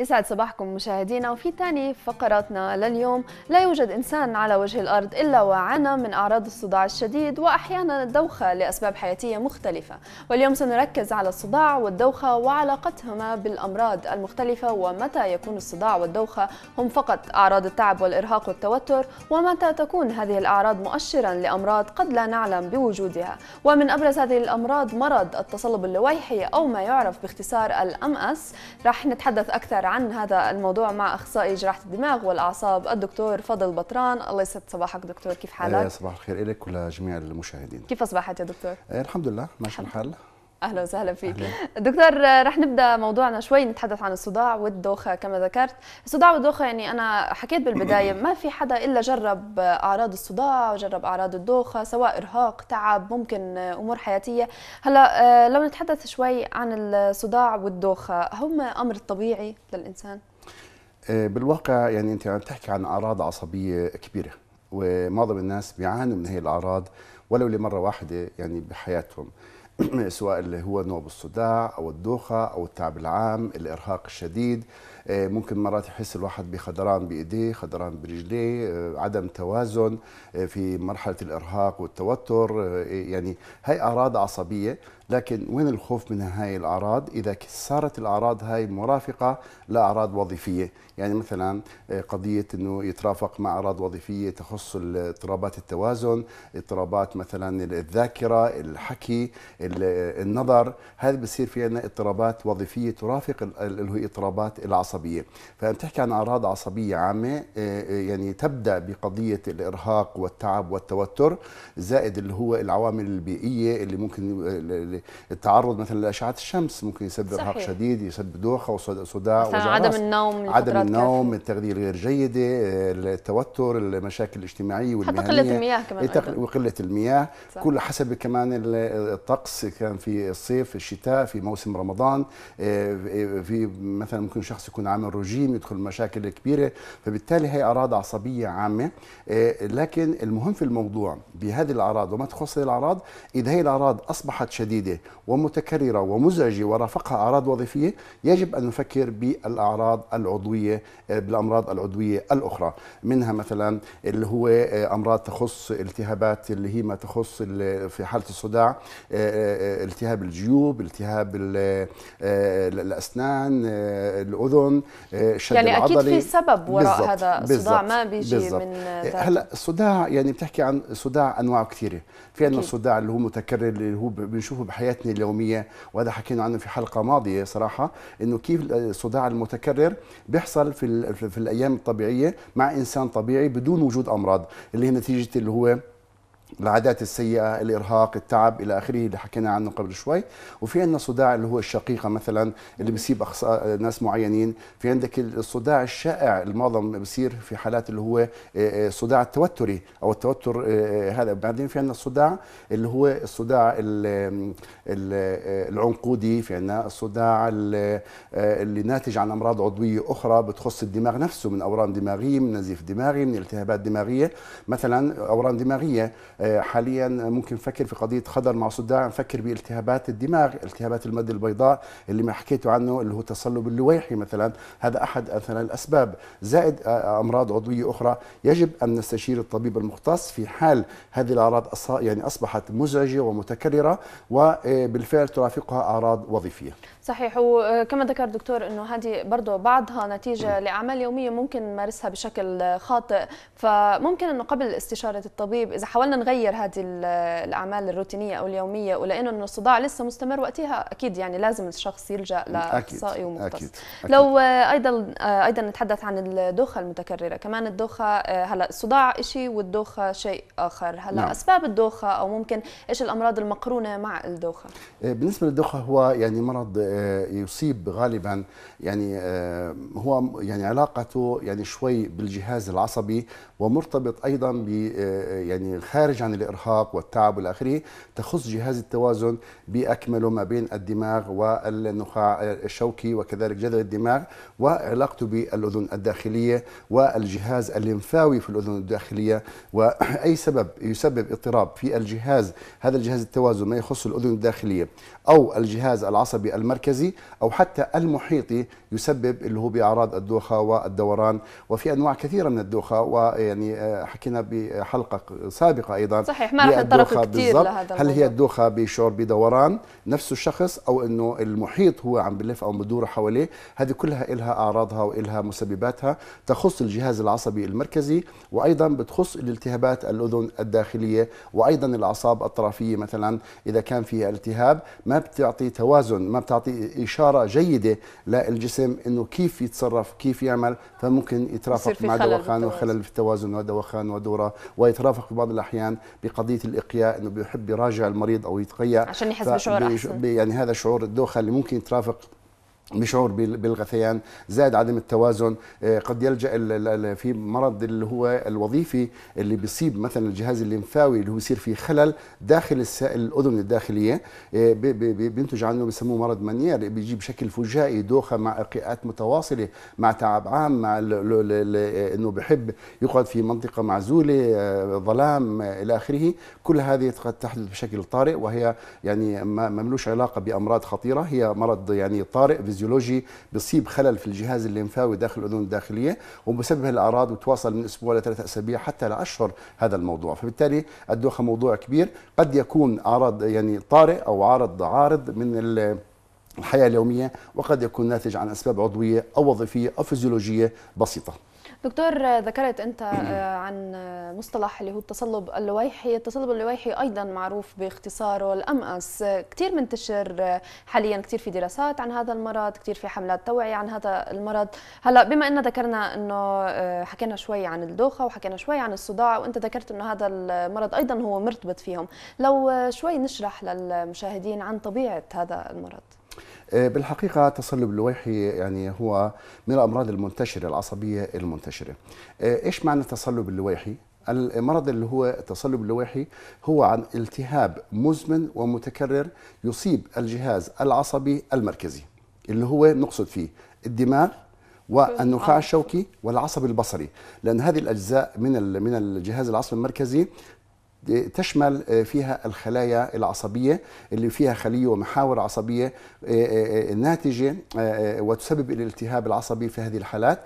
يسعد صباحكم مشاهدينا وفي تاني فقراتنا لليوم لا يوجد إنسان على وجه الأرض إلا وعانى من أعراض الصداع الشديد وأحيانا الدوخة لأسباب حياتية مختلفة واليوم سنركز على الصداع والدوخة وعلاقتهما بالأمراض المختلفة ومتى يكون الصداع والدوخة هم فقط أعراض التعب والإرهاق والتوتر ومتى تكون هذه الأعراض مؤشرا لأمراض قد لا نعلم بوجودها ومن أبرز هذه الأمراض مرض التصلب اللويحي أو ما يعرف باختصار الأم أس راح نتحدث أكثر عن هذا الموضوع مع اخصائي جراحه الدماغ والاعصاب الدكتور فضل بطران الله يسعد صباحك دكتور كيف حالك إيه، صباح الخير لك ولجميع المشاهدين كيف اصبحت يا دكتور إيه، الحمد لله ماشي الحال اهلا وسهلا فيك أهلا. دكتور رح نبدا موضوعنا شوي نتحدث عن الصداع والدوخه كما ذكرت الصداع والدوخه يعني انا حكيت بالبدايه ما في حدا الا جرب اعراض الصداع وجرب اعراض الدوخه سواء ارهاق تعب ممكن امور حياتيه هلا آه، لو نتحدث شوي عن الصداع والدوخه هم امر طبيعي للانسان آه، بالواقع يعني انت عم تحكي عن اعراض عصبيه كبيره ومعظم الناس بيعانوا من هي الاعراض ولو لمره واحده يعني بحياتهم سواء اللي هو نوب الصداع او الدوخه او التعب العام الارهاق الشديد آه، ممكن مرات يحس الواحد بخدران بايديه خدران برجليه آه، عدم توازن آه، في مرحله الارهاق والتوتر يعني هي اعراض عصبيه لكن وين الخوف من هاي الاعراض اذا صارت الاعراض هاي مرافقه لاعراض وظيفيه يعني مثلا آه، قضيه انه يترافق مع اعراض وظيفيه تخص اضطرابات التوازن اضطرابات مثلا الذاكره الحكي النظر هذا بصير في عندنا اضطرابات وظيفيه ترافق اللي هي اضطرابات العصبيه فعم تحكي عن اعراض عصبيه عامه آه، آه، يعني تبدا بقضيه الارهاق والتعب والتوتر زائد اللي هو العوامل البيئيه اللي ممكن اخره، التعرض مثلا لاشعه الشمس ممكن يسبب ارهاق شديد، يسبب دوخه وصداع وجع عدم النوم عدم النوم، التغذيه الغير جيده، التوتر، المشاكل الاجتماعيه والمهنيه حتى قله المياه كمان إيه، وقله المياه، صح. كل حسب كمان الطقس كان في الصيف، في الشتاء، في موسم رمضان، إيه، إيه، في مثلا ممكن شخص يكون عامل رجيم يدخل مشاكل كبيره، فبالتالي هي اعراض عصبيه عامه، لكن المهم في الموضوع بهذه الاعراض وما تخص الاعراض، اذا هي الاعراض اصبحت شديده شديدة ومتكررة ومزعجة ورافقها أعراض وظيفية يجب أن نفكر بالأعراض العضوية آه، بالأمراض العضوية الأخرى منها مثلا اللي هو آه، أمراض تخص التهابات اللي هي ما تخص في حالة الصداع آه، التهاب الجيوب التهاب الأسنان الأذن الشد يعني العضلي أكيد في سبب وراء بالزبط هذا الصداع ما بيجي بالزبط من هلا الصداع يعني بتحكي عن صداع أنواع كثيرة في عندنا الصداع اللي هو متكرر اللي هو بنشوفه حياتنا اليوميه وهذا حكينا عنه في حلقه ماضيه صراحه انه كيف الصداع المتكرر بيحصل في في الايام الطبيعيه مع انسان طبيعي بدون وجود امراض اللي هي نتيجه اللي هو العادات السيئه الارهاق التعب الى اخره اللي حكينا عنه قبل شوي وفي عندنا صداع اللي هو الشقيقه مثلا اللي بيصيب ناس معينين في عندك الصداع الشائع المعظم بيصير في حالات اللي هو الصداع التوتري او التوتر هذا بعدين في عندنا الصداع اللي هو الصداع العنقودي في عندنا الصداع اللي ناتج عن امراض عضويه اخرى بتخص الدماغ نفسه من اورام دماغيه من نزيف دماغي من التهابات دماغيه مثلا اورام دماغيه آه، حاليا ممكن نفكر في قضيه خضر مع صداع نفكر بالتهابات الدماغ التهابات الماده البيضاء اللي ما حكيتوا عنه اللي هو تصلب اللويحي مثلا هذا احد مثلا الاسباب زائد آه، آه، امراض عضويه اخرى يجب ان نستشير الطبيب المختص في حال هذه الاعراض يعني اصبحت مزعجه ومتكرره وبالفعل ترافقها اعراض وظيفيه صحيح وكما ذكر دكتور انه هذه برضه بعضها نتيجه لاعمال يوميه ممكن نمارسها بشكل خاطئ فممكن انه قبل استشاره الطبيب اذا حاولنا نغير تغير هذه الاعمال الروتينيه او اليوميه ولانه الصداع لسه مستمر وقتها اكيد يعني لازم الشخص يلجا لاخصائي ومختص أكيد. أكيد. لو آه، ايضا آه، ايضا نتحدث عن الدوخه المتكرره كمان الدوخه آه، هلا الصداع شيء والدوخه شيء اخر هلا نعم. اسباب الدوخه او ممكن ايش الامراض المقرونه مع الدوخه بالنسبه للدوخه هو يعني مرض يصيب غالبا يعني هو يعني علاقته يعني شوي بالجهاز العصبي ومرتبط ايضا ب يعني خارج الناتج عن الارهاق والتعب والى اخره تخص جهاز التوازن باكمله ما بين الدماغ والنخاع الشوكي وكذلك جذع الدماغ وعلاقته بالاذن الداخليه والجهاز الليمفاوي في الاذن الداخليه واي سبب يسبب اضطراب في الجهاز هذا الجهاز التوازن ما يخص الاذن الداخليه او الجهاز العصبي المركزي او حتى المحيطي يسبب اللي هو باعراض الدوخه والدوران وفي انواع كثيره من الدوخه ويعني آه، حكينا بحلقه سابقه ايضا ايضا صحيح ما راح نتطرق كثير لهذا هل هي الدوخه بشعور بدوران نفس الشخص او انه المحيط هو عم بلف او بدور حواليه هذه كلها لها اعراضها والها مسبباتها تخص الجهاز العصبي المركزي وايضا بتخص الالتهابات الاذن الداخليه وايضا الاعصاب الطرفيه مثلا اذا كان فيها التهاب ما بتعطي توازن ما بتعطي اشاره جيده للجسم انه كيف يتصرف كيف يعمل فممكن يترافق مع دوخان وخلل في التوازن ودوخان ودوره ويترافق في بعض الاحيان بقضيه الاقياء انه بيحب يراجع المريض او يتقيا عشان يحس بشعور احسن يعني هذا شعور الدوخه اللي ممكن يترافق بشعور بالغثيان زائد عدم التوازن آه، قد يلجا في مرض اللي هو الوظيفي اللي بيصيب مثلا الجهاز الليمفاوي اللي هو بيصير فيه خلل داخل الاذن الداخليه آه، بينتج عنه بسموه مرض منير بيجي بشكل فجائي دوخه مع قيئات متواصله مع تعب عام مع انه بحب يقعد في منطقه معزوله آه، ظلام الى اخره كل هذه قد تحدث بشكل طارئ وهي يعني ما ملوش علاقه بامراض خطيره هي مرض يعني طارئ فيزيولوجي بيصيب خلل في الجهاز الليمفاوي داخل الاذن الداخليه ومسبب الاعراض وتواصل من اسبوع لثلاث اسابيع حتى لاشهر هذا الموضوع فبالتالي الدوخه موضوع كبير قد يكون عرض يعني طارئ او عرض عارض من الحياه اليوميه وقد يكون ناتج عن اسباب عضويه او وظيفيه او فيزيولوجيه بسيطه دكتور ذكرت انت آه، عن آه، مصطلح اللي هو التصلب اللويحي التصلب اللويحي ايضا معروف باختصاره الامأس كثير منتشر آه، حاليا كثير في دراسات عن هذا المرض كثير في حملات توعيه عن هذا المرض هلا بما ان ذكرنا انه حكينا شوي عن الدوخه وحكينا شوي عن الصداع وانت ذكرت انه هذا المرض ايضا هو مرتبط فيهم لو شوي نشرح للمشاهدين عن طبيعه هذا المرض آه، بالحقيقة تصلب اللويحي يعني هو من الأمراض المنتشرة العصبية المنتشرة آه، إيش معنى تصلب اللويحي؟ المرض اللي هو التصلب اللويحي هو عن التهاب مزمن ومتكرر يصيب الجهاز العصبي المركزي اللي هو نقصد فيه الدماغ والنخاع الشوكي والعصب البصري لان هذه الاجزاء من من الجهاز العصبي المركزي تشمل آه، فيها الخلايا العصبية اللي فيها خلية ومحاور عصبية آه، آه، ناتجة وتسبب الالتهاب العصبي في هذه الحالات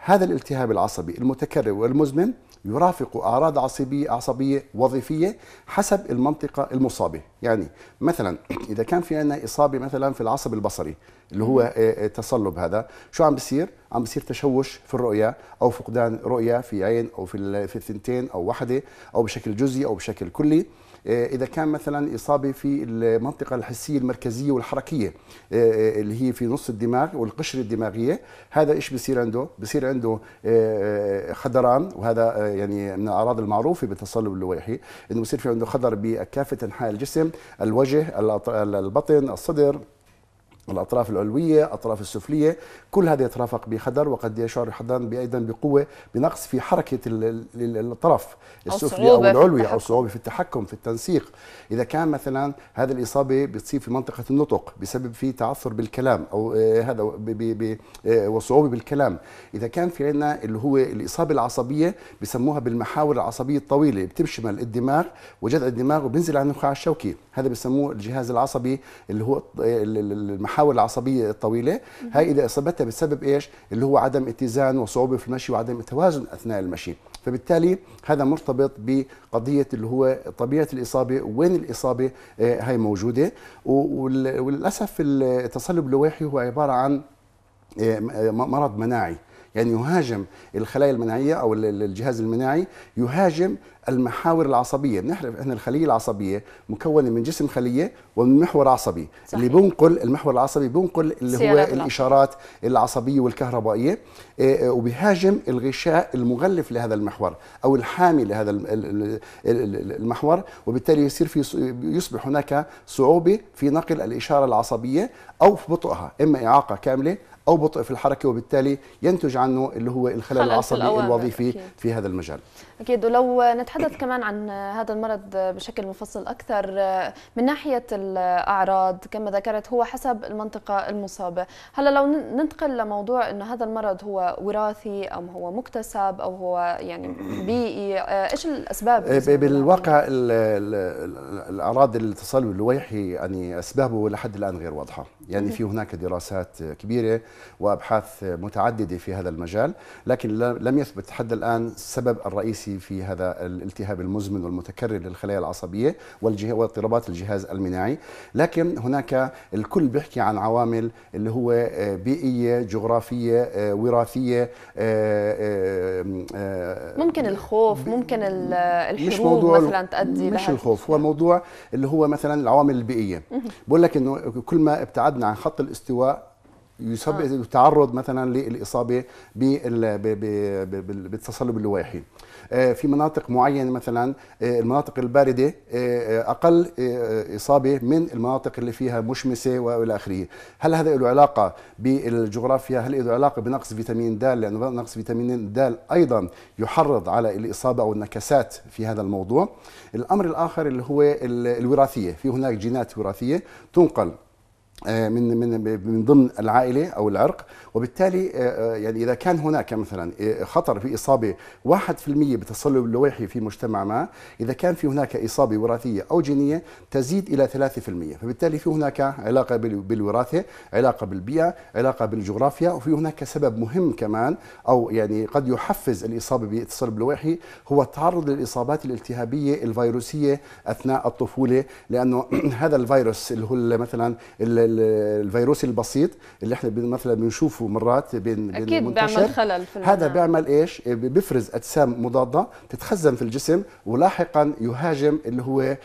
هذا الالتهاب العصبي المتكرر والمزمن يرافق أعراض عصبية عصبية وظيفية حسب المنطقة المصابة يعني مثلا إذا كان في عندنا إصابة مثلا في العصب البصري اللي هو آه، آه، تصلب هذا شو عم بصير عم بصير تشوش في الرؤية أو فقدان رؤية في عين أو في, في الثنتين أو واحدة أو بشكل جزئي أو بشكل كلي آه، اذا كان مثلا اصابه في المنطقه الحسيه المركزيه والحركيه آه، آه، اللي هي في نص الدماغ والقشره الدماغيه هذا ايش بصير عنده بصير عنده خدران وهذا يعني من الاعراض المعروفه بالتصلب اللويحي انه بصير في عنده خدر بكافه انحاء الجسم الوجه البطن الصدر الأطراف العلوية الاطراف السفلية كل هذا يترافق بخدر وقد يشعر الحضان أيضا بقوة بنقص في حركة الطرف السفلي أو العلوي أو صعوبة في التحكم في التنسيق إذا كان مثلا هذه الإصابة بتصيب في منطقة النطق بسبب في تعثر بالكلام أو آه، هذا آه، وصعوبة بالكلام إذا كان في عندنا اللي هو الإصابة العصبية بسموها بالمحاور العصبية الطويلة بتشمل الدماغ وجذع الدماغ وبينزل على النخاع الشوكي هذا بسموه الجهاز العصبي اللي هو آه، المحاور الحاوله العصبيه الطويله هاي اذا اصابتها بسبب ايش اللي هو عدم اتزان وصعوبه في المشي وعدم التوازن اثناء المشي فبالتالي هذا مرتبط بقضية اللي هو طبيعة الإصابة وين الإصابة آه، هاي موجودة وللأسف التصلب اللويحي هو عبارة عن آه، آه، مرض مناعي يعني يهاجم الخلايا المناعيه او الجهاز المناعي يهاجم المحاور العصبيه بنعرف ان الخليه العصبيه مكونه من جسم خليه ومن محور عصبي صحيح. اللي بنقل المحور العصبي بينقل اللي هو العصبية. الاشارات العصبيه والكهربائيه آه، آه، وبهاجم الغشاء المغلف لهذا المحور او الحامي لهذا المحور وبالتالي يصير في يصبح هناك صعوبه في نقل الاشاره العصبيه او في بطئها اما اعاقه كامله او بطء في الحركه وبالتالي ينتج عنه اللي هو الخلل العصبي الوظيفي أكيد. في هذا المجال اكيد ولو نتحدث كمان عن هذا المرض بشكل مفصل اكثر من ناحيه الاعراض كما ذكرت هو حسب المنطقه المصابه هلا لو ننتقل لموضوع انه هذا المرض هو وراثي ام هو مكتسب او هو يعني بيئي آه، ايش الاسباب آه، بالواقع الاعراض التصلب اللويحي يعني اسبابه لحد الان غير واضحه يعني في هناك دراسات كبيره وابحاث متعدده في هذا المجال لكن لم يثبت حد الان السبب الرئيسي في هذا الالتهاب المزمن والمتكرر للخلايا العصبيه واضطرابات الجهاز المناعي لكن هناك الكل بيحكي عن عوامل اللي هو آه، بيئيه جغرافيه آه، وراثيه آه، ممكن الخوف ممكن الحروب مثلا تؤدي مش الخوف هو الموضوع اللي هو مثلا العوامل البيئيه بقول لك انه كل ما ابتعدنا عن خط الاستواء يسبب آه. تعرض مثلا للاصابه بالتصلب اللوائحي آه، في مناطق معينه مثلا آه، المناطق البارده آه، اقل اصابه من المناطق اللي فيها مشمسه والى اخره هل هذا له علاقه بالجغرافيا هل له علاقه بنقص فيتامين د لانه نقص فيتامين د ايضا يحرض على الاصابه او النكسات في هذا الموضوع الامر الاخر اللي هو الوراثيه في هناك جينات وراثيه تنقل آه، من من من ضمن العائله او العرق وبالتالي آه، آه، يعني اذا كان هناك مثلا خطر في اصابه 1% بتصلب اللويحي في مجتمع ما اذا كان في هناك اصابه وراثيه او جينيه تزيد الى 3% فبالتالي في هناك علاقه بالوراثه علاقه بالبيئه علاقه بالجغرافيا وفي هناك سبب مهم كمان او يعني قد يحفز الاصابه بتصلب اللويحي هو التعرض للاصابات الالتهابيه الفيروسيه اثناء الطفوله لانه هذا الفيروس اللي هو مثلا الفيروس البسيط اللي احنا مثلا بنشوفه مرات بين أكيد بين بيعمل خلل في هذا بيعمل ايش؟ إيه، بيفرز اجسام مضاده تتخزن في الجسم ولاحقا يهاجم اللي هو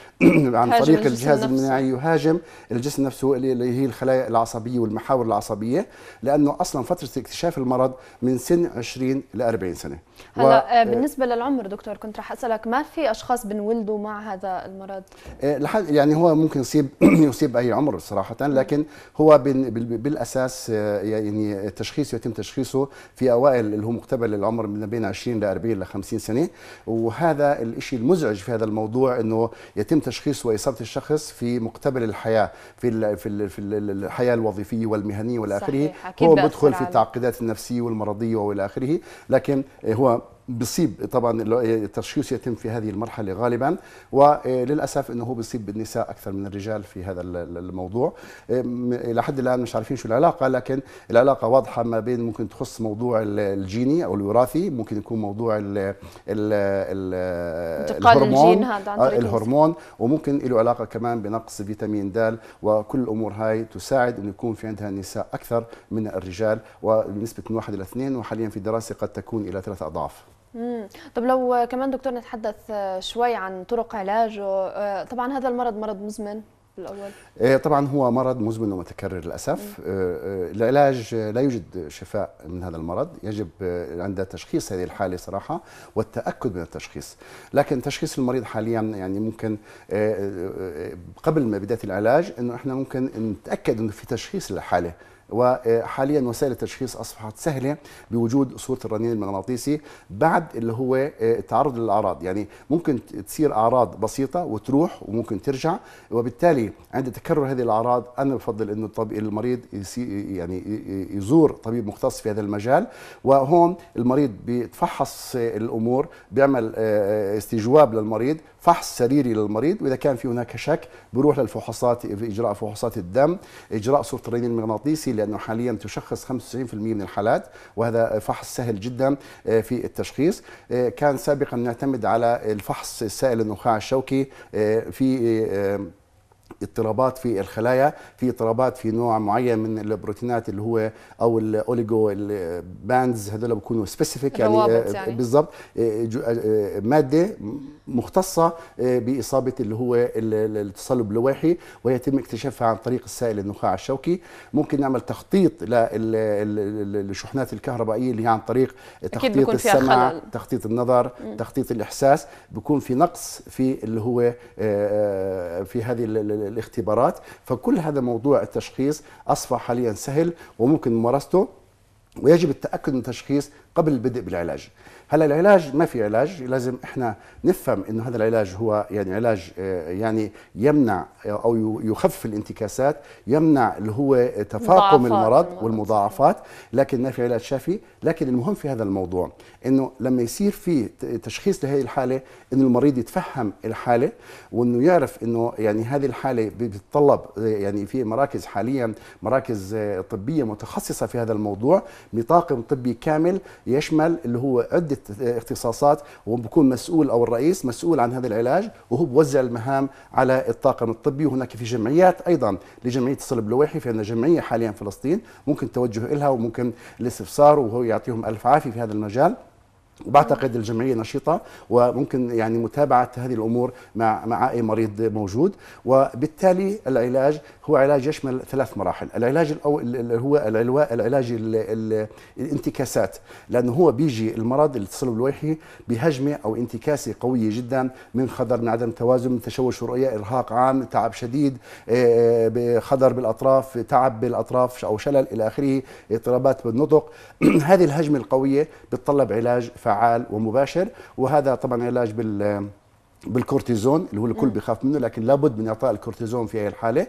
عن طريق الجهاز المناعي يهاجم الجسم نفسه اللي هي الخلايا العصبيه والمحاور العصبيه لانه اصلا فتره اكتشاف المرض من سن 20 ل 40 سنه هلا و... آه، آه، بالنسبه للعمر دكتور كنت رح اسالك ما في اشخاص بنولدوا مع هذا المرض؟ آه، يعني هو ممكن يصيب يصيب اي عمر صراحه لكن ولكن هو بالاساس آه، يعني التشخيص يتم تشخيصه في اوائل اللي هو مقتبل العمر من بين 20 ل 40 ل 50 سنه وهذا الشيء المزعج في هذا الموضوع انه يتم تشخيص واصابه الشخص في مقتبل الحياه في في في الحياه الوظيفيه والمهنيه والى اخره هو بدخل في التعقيدات النفسيه والمرضيه والى اخره لكن هو بصيب طبعا التشخيص إيه، يتم في هذه المرحله غالبا وللاسف انه هو بصيب النساء اكثر من الرجال في هذا الموضوع الى حد الان مش عارفين شو العلاقه لكن العلاقه واضحه ما بين ممكن تخص موضوع الجيني او الوراثي ممكن يكون موضوع ال ال ال الهرمون آه، الهرمون وممكن له علاقه كمان بنقص فيتامين د وكل الامور هاي تساعد انه يكون في عندها النساء اكثر من الرجال وبنسبه من واحد الى اثنين وحاليا في دراسه قد تكون الى ثلاث اضعاف طب لو كمان دكتور نتحدث آه، شوي عن طرق علاجه آه، طبعا هذا المرض مرض مزمن بالأول إيه، طبعا هو مرض مزمن ومتكرر للأسف آه، العلاج لا يوجد شفاء من هذا المرض يجب عند تشخيص هذه الحالة صراحة والتأكد من التشخيص لكن تشخيص المريض حاليا يعني ممكن قبل ما بداية العلاج أنه إحنا ممكن نتأكد أنه في تشخيص للحالة وحاليا وسائل التشخيص اصبحت سهله بوجود صوره الرنين المغناطيسي بعد اللي هو آه، التعرض للاعراض يعني ممكن تصير اعراض بسيطه وتروح وممكن ترجع وبالتالي عند تكرر هذه الاعراض انا بفضل انه المريض يعني يزور طبيب مختص في هذا المجال وهون المريض بيتفحص آه، الامور بيعمل آه، استجواب للمريض فحص سريري للمريض واذا كان في هناك شك بروح للفحوصات اجراء فحوصات الدم اجراء صوره الرنين المغناطيسي لأنه حاليا تشخص 95% من الحالات وهذا فحص سهل جدا آه، في التشخيص آه، كان سابقا نعتمد على الفحص السائل النخاع الشوكي آه، في اضطرابات في الخلايا في اضطرابات في نوع معين من البروتينات اللي هو او الاوليجو الباندز هذول بيكونوا سبيسيفيك يعني, آه، يعني. بالضبط آه، آه، ماده مختصه باصابه اللي هو التصلب اللويحي ويتم اكتشافها عن طريق السائل النخاع الشوكي ممكن نعمل تخطيط للشحنات الكهربائيه اللي هي عن طريق تخطيط السمع خلل. تخطيط النظر تخطيط الاحساس بيكون في نقص في اللي هو في هذه الاختبارات فكل هذا موضوع التشخيص أصبح حاليا سهل وممكن ممارسته ويجب التاكد من التشخيص قبل البدء بالعلاج هلا العلاج ما في علاج لازم احنا نفهم انه هذا العلاج هو يعني علاج آه، يعني يمنع او يخفف الانتكاسات يمنع اللي هو تفاقم المرض والمضاعفات لكن ما في علاج شافي لكن المهم في هذا الموضوع انه لما يصير في تشخيص لهذه الحاله انه المريض يتفهم الحاله وانه يعرف انه يعني هذه الحاله بتتطلب آه، يعني في مراكز حاليا مراكز آه، طبيه متخصصه في هذا الموضوع بطاقم طبي كامل يشمل اللي هو عده اختصاصات وبكون مسؤول او الرئيس مسؤول عن هذا العلاج وهو بوزع المهام على الطاقم الطبي وهناك في جمعيات ايضا لجمعيه الصلب لويحي في عندنا جمعيه حاليا فلسطين ممكن التوجه لها وممكن الاستفسار وهو يعطيهم الف عافيه في هذا المجال بعتقد الجمعية نشيطة وممكن يعني متابعة هذه الأمور مع مع أي مريض موجود وبالتالي العلاج هو علاج يشمل ثلاث مراحل العلاج الأول هو العلاج الانتكاسات لأنه هو بيجي المرض التصلب الويحي بهجمة أو انتكاسة قوية جدا من خضر من عدم توازن من تشوش رؤية إرهاق عام تعب شديد آه، خضر بالأطراف تعب بالأطراف أو شلل إلى آخره اضطرابات بالنطق هذه الهجمة القوية بتطلب علاج فعال ومباشر وهذا طبعا علاج بال بالكورتيزون اللي هو الكل بيخاف منه لكن لابد من اعطاء الكورتيزون في هذه الحاله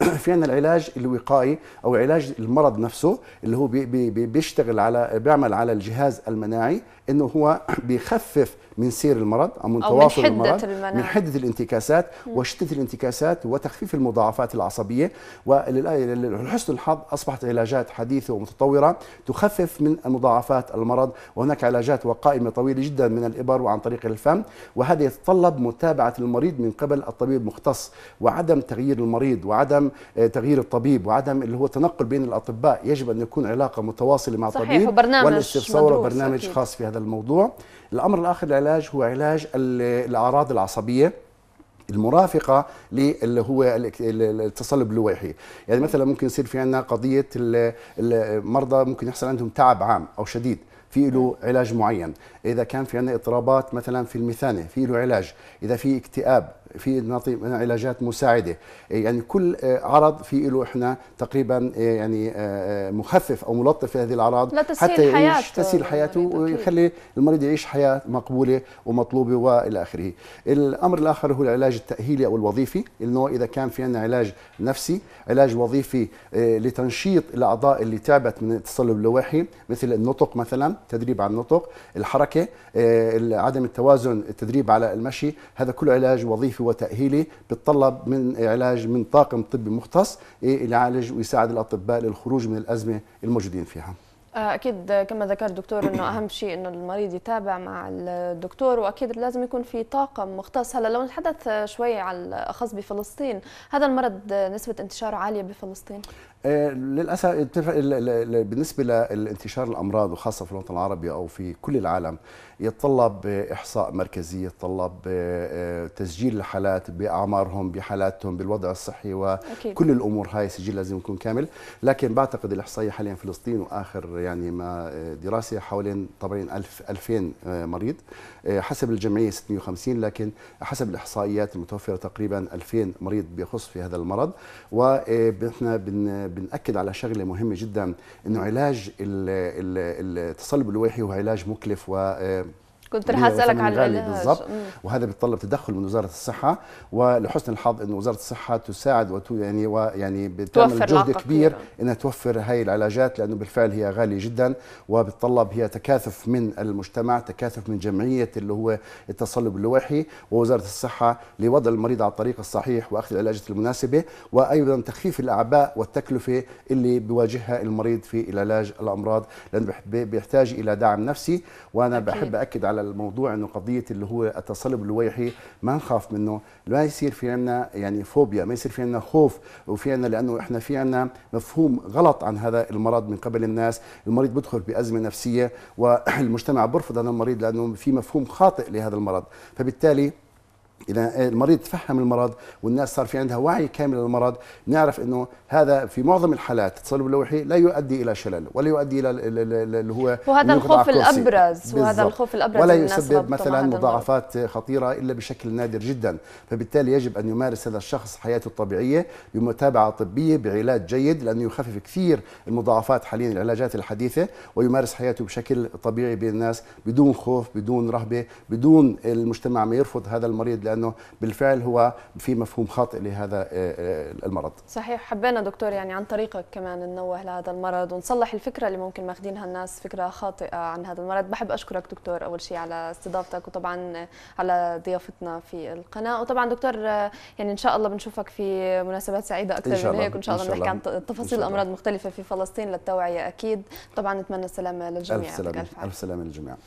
في عندنا العلاج الوقائي او علاج المرض نفسه اللي هو بي بي بيشتغل على بيعمل على الجهاز المناعي انه هو بيخفف من سير المرض او من أو تواصل من المرض المناعة. من حده الانتكاسات وشده الانتكاسات وتخفيف المضاعفات العصبيه ولحسن الحظ اصبحت علاجات حديثه ومتطوره تخفف من مضاعفات المرض وهناك علاجات وقائمه طويله جدا من الابر وعن طريق الفم وهذا يتطلب متابعه المريض من قبل الطبيب المختص وعدم تغيير المريض وعدم آه، تغيير الطبيب وعدم اللي هو تنقل بين الاطباء يجب ان يكون علاقه متواصله مع الطبيب صحيح وبرنامج والاستفسار وبرنامج خاص في هذا الموضوع الامر الاخر العلاج العلاج هو علاج الاعراض العصبيه المرافقه اللي هو التصلب اللويحي يعني مثلا ممكن يصير في عندنا قضيه المرضى ممكن يحصل عندهم تعب عام او شديد في له علاج معين اذا كان في عندنا اضطرابات مثلا في المثانه في له علاج اذا في اكتئاب في نعطي علاجات مساعده إيه، يعني كل آه، عرض في له احنا تقريبا إيه، يعني آه، آه، مخفف او ملطف في هذه الاعراض حتى يعيش تسهيل حياته يعني ويخلي المريض يعيش حياه مقبوله ومطلوبه والى اخره الامر الاخر هو العلاج التاهيلي او الوظيفي انه اذا كان في عندنا علاج نفسي علاج وظيفي إيه، لتنشيط الاعضاء اللي تعبت من التصلب اللوحي مثل النطق مثلا تدريب على النطق الحركه عدم التوازن التدريب على المشي هذا كله علاج وظيفي تكثيفه وتأهيلي بتطلب من علاج من طاقم طبي مختص إيه، يعالج ويساعد الأطباء للخروج من الأزمة الموجودين فيها آه، اكيد كما ذكر دكتور انه اهم شيء انه المريض يتابع مع الدكتور واكيد لازم يكون في طاقم مختص هلا لو نتحدث شوي على الاخص بفلسطين هذا المرض نسبه انتشاره عاليه بفلسطين آه، للاسف بالنسبه للانتشار الامراض وخاصه في الوطن العربي او في كل العالم يتطلب احصاء مركزي يتطلب آه، آه، تسجيل الحالات باعمارهم بحالاتهم بالوضع الصحي وكل الامور هاي السجل لازم يكون كامل لكن بعتقد الاحصائيه حاليا فلسطين واخر يعني ما دراسه حوالين طبعا 1000 2000 مريض آه، حسب الجمعيه 650 لكن حسب الاحصائيات المتوفره تقريبا 2000 مريض بيخص في هذا المرض ونحن آه، بناكد على شغله مهمه جدا انه علاج التصلب اللويحي هو علاج مكلف و آه، كنت رح اسالك عن بالضبط وهذا بيتطلب تدخل من وزاره الصحه ولحسن الحظ انه وزاره الصحه تساعد وت يعني ويعني بتعمل جهد كبير انها توفر هاي العلاجات لانه بالفعل هي غاليه جدا وبتطلب هي تكاثف من المجتمع تكاثف من جمعيه اللي هو التصلب اللوحي ووزاره الصحه لوضع المريض على الطريق الصحيح واخذ العلاجات المناسبه وايضا تخفيف الاعباء والتكلفه اللي بيواجهها المريض في العلاج الامراض لانه بيحتاج الى دعم نفسي وانا أكيد. بحب اكد على على الموضوع انه قضيه اللي هو التصلب اللويحي ما نخاف منه ما يصير في عندنا يعني فوبيا ما يصير في عندنا خوف وفي عندنا لانه احنا في عندنا مفهوم غلط عن هذا المرض من قبل الناس المريض بدخل بازمه نفسيه والمجتمع برفض هذا المريض لانه في مفهوم خاطئ لهذا المرض فبالتالي اذا المريض تفهم المرض والناس صار في عندها وعي كامل للمرض نعرف انه هذا في معظم الحالات التصلب اللوحي لا يؤدي الى شلل ولا يؤدي الى اللي هو وهذا الخوف الابرز وهذا الخوف الابرز ولا يسبب مثلا مضاعفات خطيره الا بشكل نادر جدا فبالتالي يجب ان يمارس هذا الشخص حياته الطبيعيه بمتابعه طبيه بعلاج جيد لانه يخفف كثير المضاعفات حاليا العلاجات الحديثه ويمارس حياته بشكل طبيعي بين الناس بدون خوف بدون رهبه بدون المجتمع ما يرفض هذا المريض لانه لانه بالفعل هو في مفهوم خاطئ لهذا آه، آه، المرض صحيح حبينا دكتور يعني عن طريقك كمان ننوه لهذا المرض ونصلح الفكره اللي ممكن ماخذينها الناس فكره خاطئه عن هذا المرض بحب اشكرك دكتور اول شيء على استضافتك وطبعا على ضيافتنا في القناه وطبعا دكتور آه، يعني ان شاء الله بنشوفك في مناسبات سعيده اكثر من هيك وان شاء الله بنحكي عن تفاصيل امراض مختلفه في فلسطين للتوعيه اكيد طبعا نتمنى السلامه للجميع الف سلامه الف, ألف سلامه للجميع